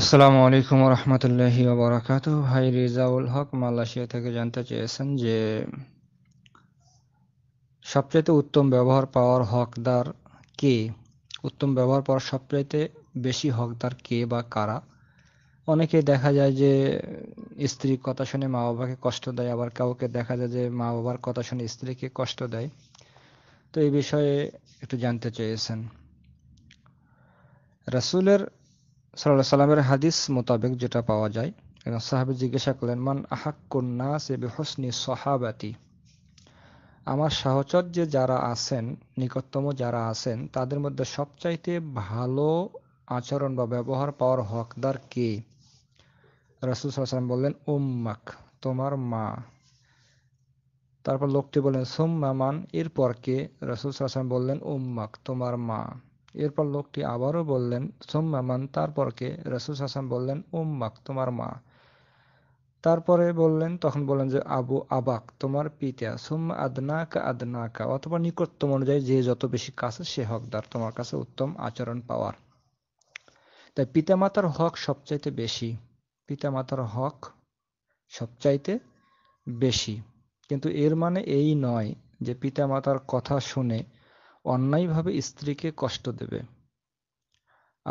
আসসালামু আলাইকুম রহমতুল্লাহি ওবরাকাত ভাই রিজাউল হক মালয়েশিয়া থেকে জানতে চেয়েছেন যে উত্তম ব্যবহার পাওয়ার হকদার কে উত্তম ব্যবহার পাওয়ার বেশি হকদার কে বা কারা অনেকে দেখা যায় যে স্ত্রীর কথা শুনে মা বাবাকে কষ্ট দেয় আবার কাউকে দেখা যায় যে মা বাবার কথা শুনে স্ত্রীকে কষ্ট দেয় তো এই বিষয়ে একটু জানতে চেয়েছেন রাসুলের সাল্লাহ সাল্লামের হাদিস মোতাবেক যেটা পাওয়া যায় এবং সাহাবি জিজ্ঞাসা করলেন মান আহাক্কুন্না সে বেহসনি সহাবাতি আমার যে যারা আছেন নিকটতম যারা আছেন তাদের মধ্যে সবচাইতে ভালো আচরণ বা ব্যবহার পাওয়ার হকদার কে রাসুল সাল্লাম বললেন উম্মাক তোমার মা তারপর লোকটি বললেন সোম মান এরপর কে রসুল সাসান বললেন উম্মাক তোমার মা এরপর লোকটি আবারও বললেন সোম মান তারপর কে রসুল সাসান বললেন উম্মাক তোমার মা তারপরে বললেন তখন বললেন যে আবু আবাক তোমার পিতা সুম্মা আদনাকা আদনাকা অথবা নিকটতম অনুযায়ী যে যত বেশি কাছে সে হকদার তোমার কাছে উত্তম আচরণ পাওয়ার তাই পিতামাতার হক সবচাইতে বেশি পিতামাতার হক সবচাইতে বেশি কিন্তু এর মানে এই নয় যে পিতা মাতার কথা শুনে অন্যায়ভাবে স্ত্রীকে কষ্ট দেবে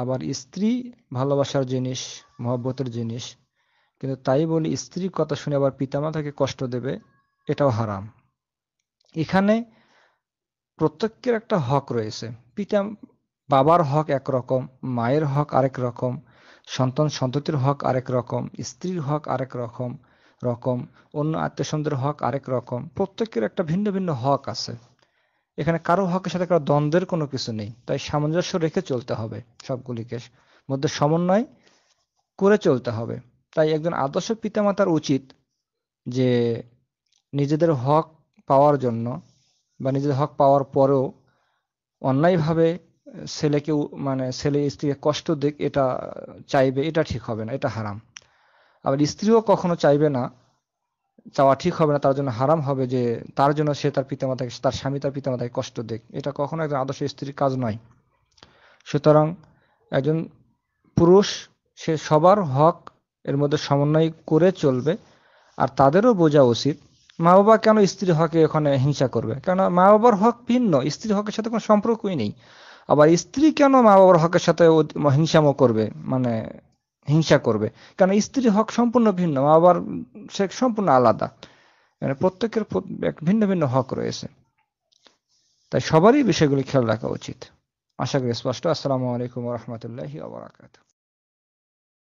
আবার স্ত্রী ভালোবাসার জিনিস মহব্বতের জিনিস কিন্তু তাই বলে স্ত্রীর কথা শুনে আবার পিতামাতাকে কষ্ট দেবে এটাও হারাম এখানে প্রত্যেকের একটা হক রয়েছে পিতা বাবার হক এক রকম মায়ের হক আরেক রকম সন্তান সন্ততির হক আরেক রকম স্ত্রীর হক আরেক রকম রকম অন্য আত্মীয়স্বজনদের হক আরেক রকম প্রত্যেকের একটা ভিন্ন ভিন্ন হক আছে এখানে কারো হকের সাথে কারো দ্বন্দ্বের কোনো কিছু নেই তাই সামঞ্জস্য রেখে চলতে হবে সবগুলিকে মধ্যে সমন্বয় করে চলতে হবে তাই একজন আদর্শ পিতামাতার উচিত যে নিজেদের হক পাওয়ার জন্য বা নিজেদের হক পাওয়ার পরেও অন্যায়ভাবে ছেলেকে মানে ছেলে স্ত্রীকে কষ্ট দিক এটা চাইবে এটা ঠিক হবে না এটা হারাম আবার স্ত্রীও কখনো চাইবে না চাওয়া ঠিক হবে না তার জন্য হারাম হবে যে তার জন্য সে তার পিতামাতাকে তার স্বামী তার পিতামাতাকে কষ্ট দেখ এটা কখনো একজন আদর্শ স্ত্রীর কাজ নয় সুতরাং একজন পুরুষ সে সবার হক এর মধ্যে সমন্বয় করে চলবে আর তাদেরও বোঝা উচিত মা বাবা কেন স্ত্রীর হকে এখানে হিংসা করবে কেন মা বাবার হক ভিন্ন স্ত্রীর হকের সাথে কোনো সম্পর্কই নেই আবার স্ত্রী কেন মা বাবার হকের সাথে হিংসাম করবে মানে হিংসা করবে কারণ স্ত্রীর হক সম্পূর্ণ ভিন্ন আবার সে সম্পূর্ণ আলাদা মানে প্রত্যেকের ভিন্ন ভিন্ন হক রয়েছে তাই সবারই বিষয়গুলি খেয়াল রাখা উচিত আশা করি স্পষ্ট আসসালামু আলাইকুম রহমতুল্লাহ আবরাকাতু